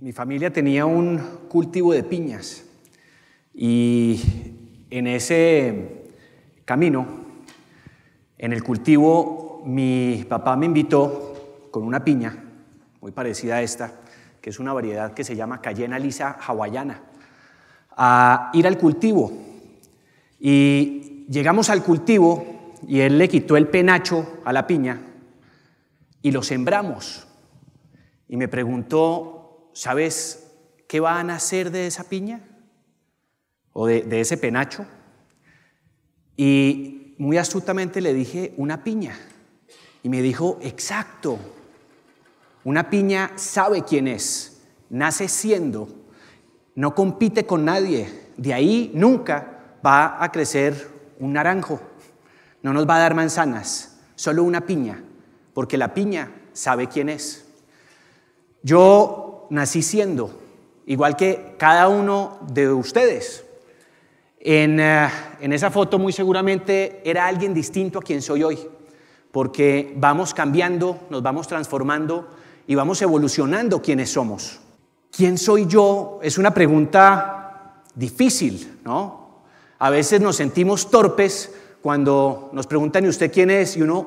mi, familia tenía un cultivo de piñas y en ese camino, en el cultivo, mi papá me invitó con una piña muy parecida a esta, que es una variedad que se llama cayena lisa hawaiana, a ir al cultivo. Y llegamos al cultivo y él le quitó el penacho a la piña y lo sembramos y me preguntó, ¿sabes qué va a nacer de esa piña? ¿O de, ese penacho? Y muy astutamente le dije, una piña. Y me dijo, exacto, una piña sabe quién es, nace siendo, no compite con nadie, de ahí nunca va a crecer un naranjo, no nos va a dar manzanas, solo una piña, porque la piña sabe quién es. Yo nací siendo, igual que cada uno de ustedes. Eh, en, esa foto muy seguramente era alguien distinto a quien soy hoy, porque vamos cambiando, nos vamos transformando y vamos evolucionando quienes somos. ¿Quién soy yo? Es una pregunta difícil, ¿no? A veces nos sentimos torpes cuando nos preguntan, ¿y usted quién es? Y uno,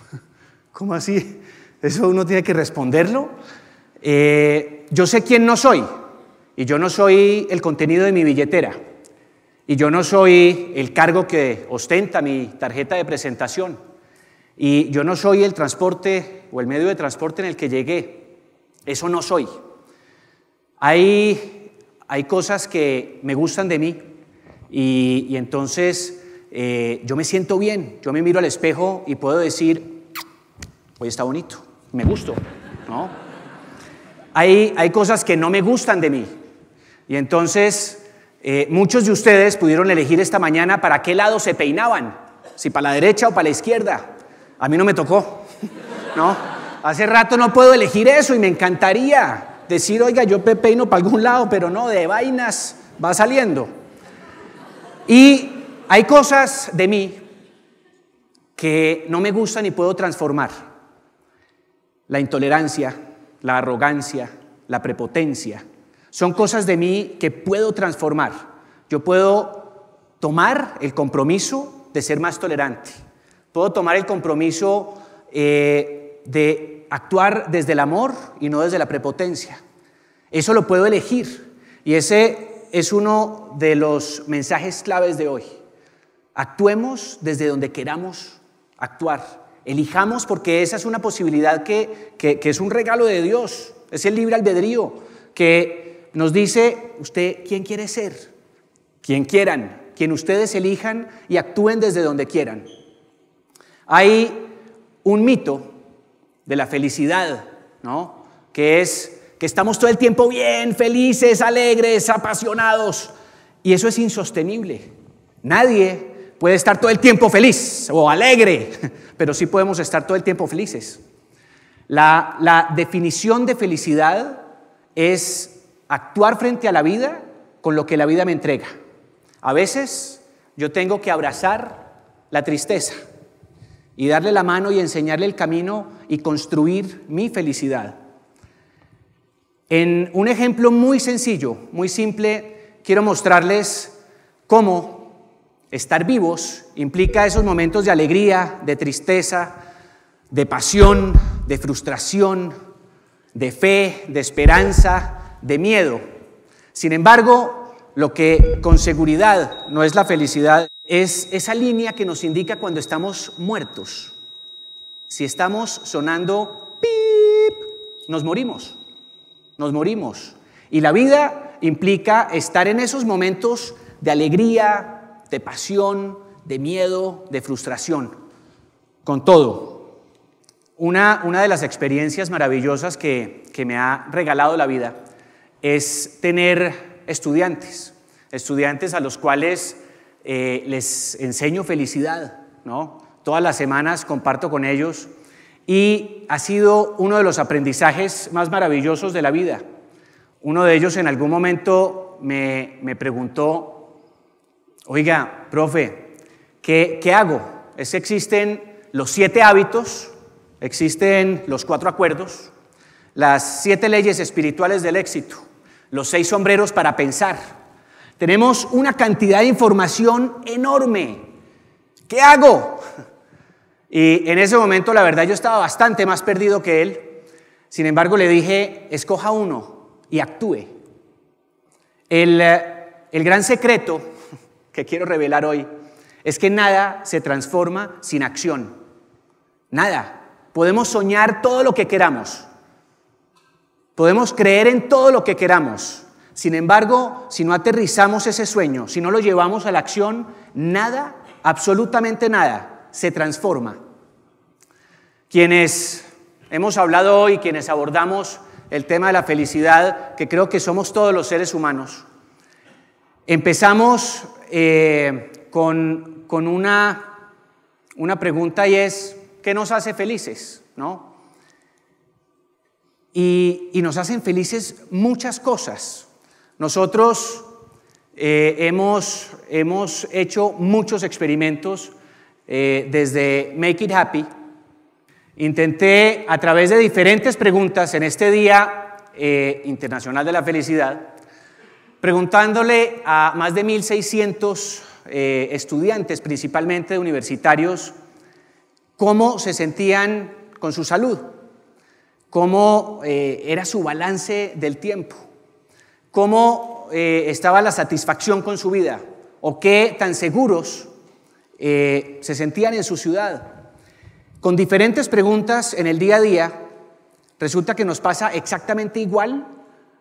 ¿cómo así? ¿Eso uno tiene que responderlo? Eh, yo sé quién no soy, y yo no soy el contenido de mi billetera, y yo no soy el cargo que ostenta mi tarjeta de presentación, y yo no soy el transporte o el medio de transporte en el que llegué. Eso no soy. Hay, cosas que me gustan de mí, y, entonces eh, yo me siento bien, yo me miro al espejo y puedo decir, hoy está bonito, me gusto, ¿no? hay, cosas que no me gustan de mí. Y entonces eh, muchos de ustedes pudieron elegir esta mañana para qué lado se peinaban, si para la derecha o para la izquierda. A mí no me tocó, ¿no? Hace rato no puedo elegir eso y me encantaría decir, oiga, yo peino para algún lado, pero no, de vainas va saliendo. Y hay cosas de mí que no me gustan y puedo transformar. La intolerancia, la arrogancia, la prepotencia. Son cosas de mí que puedo transformar. Yo puedo tomar el compromiso de ser más tolerante. Puedo tomar el compromiso eh, de actuar desde el amor y no desde la prepotencia. Eso lo puedo elegir. Y ese es uno de los mensajes claves de hoy. Actuemos desde donde queramos actuar Elijamos porque esa es una posibilidad que, es un regalo de Dios, es el libre albedrío que nos dice, usted, ¿quién quiere ser? Quien quieran, quien ustedes elijan y actúen desde donde quieran. Hay un mito de la felicidad, ¿no? Que es que estamos todo el tiempo bien, felices, alegres, apasionados. Y eso es insostenible. Nadie puede estar todo el tiempo feliz o alegre, pero sí podemos estar todo el tiempo felices. La, definición de felicidad es actuar frente a la vida con lo que la vida me entrega. A veces yo tengo que abrazar la tristeza y darle la mano y enseñarle el camino y construir mi felicidad. En un ejemplo muy sencillo, muy simple, quiero mostrarles cómo Estar vivos implica esos momentos de alegría, de tristeza, de pasión, de frustración, de fe, de esperanza, de miedo. Sin embargo, lo que con seguridad no es la felicidad es esa línea que nos indica cuando estamos muertos. Si estamos sonando pip, nos morimos. Nos morimos. Y la vida implica estar en esos momentos de alegría, de pasión, de miedo, de frustración, con todo. Una, de las experiencias maravillosas que, me ha regalado la vida es tener estudiantes, estudiantes a los cuales eh, les enseño felicidad, ¿no? Todas las semanas comparto con ellos y ha sido uno de los aprendizajes más maravillosos de la vida. Uno de ellos en algún momento me preguntó, Oiga, profe, ¿qué, ¿qué, hago? Es existen los siete hábitos, existen los cuatro acuerdos, las siete leyes espirituales del éxito, los seis sombreros para pensar. Tenemos una cantidad de información enorme. ¿Qué hago? Y en ese momento, la verdad, yo estaba bastante más perdido que él. Sin embargo, le dije, escoja uno y actúe. el eh, gran secreto que quiero revelar hoy es que nada se transforma sin acción. Nada. Podemos soñar todo lo que queramos. Podemos creer en todo lo que queramos. Sin embargo, si no aterrizamos ese sueño, si no lo llevamos a la acción, nada, absolutamente nada, se transforma. Quienes hemos hablado hoy, quienes abordamos el tema de la felicidad, que creo que somos todos los seres humanos, empezamos eh, con, una, una pregunta y es, ¿qué nos hace felices? ¿No? Y, nos hacen felices muchas cosas. Nosotros eh, hemos, hecho muchos experimentos eh, desde Make It Happy. Intenté a través de diferentes preguntas en este Día Internacional de la Felicidad, preguntándole a más de 1.600 eh, estudiantes, principalmente universitarios, cómo se sentían con su salud, cómo eh, era su balance del tiempo, cómo eh, estaba la satisfacción con su vida o qué tan seguros se sentían en su ciudad. Con diferentes preguntas en el día a día, resulta que nos pasa exactamente igual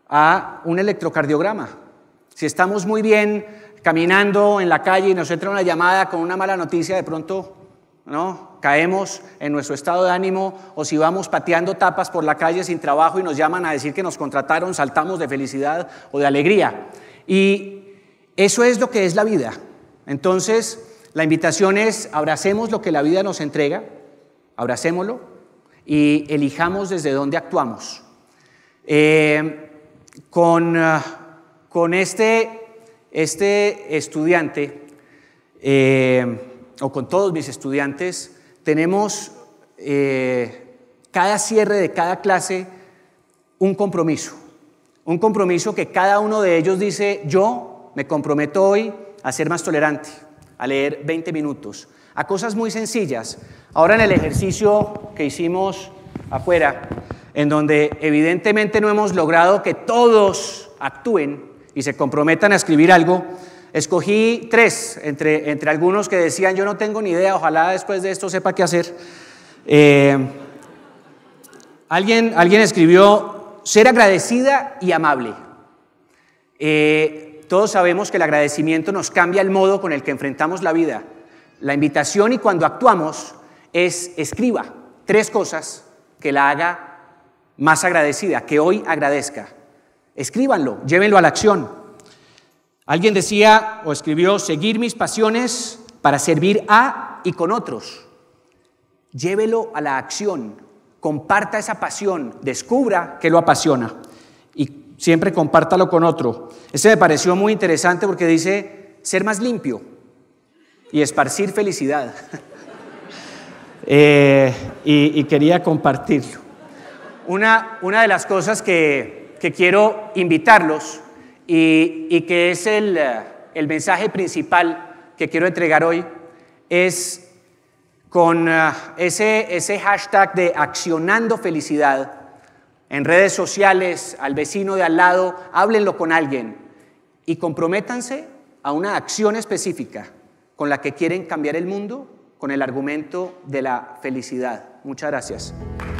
a un electrocardiograma. Si estamos muy bien caminando en la calle y nos entra una llamada con una mala noticia, de pronto ¿no? caemos en nuestro estado de ánimo o si vamos pateando tapas por la calle sin trabajo y nos llaman a decir que nos contrataron, saltamos de felicidad o de alegría. Y eso es lo que es la vida. Entonces, la invitación es abracemos lo que la vida nos entrega, abracémoslo y elijamos desde dónde actuamos. Eh, con... Ah, con este, este estudiante, eh, o con todos mis estudiantes, tenemos eh, cada cierre de cada clase un compromiso. Un compromiso que cada uno de ellos dice, yo me comprometo hoy a ser más tolerante, a leer 20 minutos, a cosas muy sencillas. Ahora en el ejercicio que hicimos afuera, en donde evidentemente no hemos logrado que todos actúen, y se comprometan a escribir algo, escogí tres entre, algunos que decían, yo no tengo ni idea, ojalá después de esto sepa qué hacer. Eh, alguien, alguien escribió, ser agradecida y amable. Eh, todos sabemos que el agradecimiento nos cambia el modo con el que enfrentamos la vida. La invitación y cuando actuamos es escriba tres cosas que la haga más agradecida, que hoy agradezca. Escríbanlo, llévenlo a la acción. Alguien decía o escribió, seguir mis pasiones para servir a y con otros. Llévelo a la acción, comparta esa pasión, descubra que lo apasiona y siempre compártalo con otro. Ese me pareció muy interesante porque dice ser más limpio y esparcir felicidad. Eh, y, y, quería compartirlo. Una, una de las cosas que que quiero invitarlos y, que es el, eh, el, mensaje principal que quiero entregar hoy, es con eh, ese, ese hashtag de accionando felicidad en redes sociales, al vecino de al lado, háblenlo con alguien y comprométanse a una acción específica con la que quieren cambiar el mundo con el argumento de la felicidad. Muchas gracias.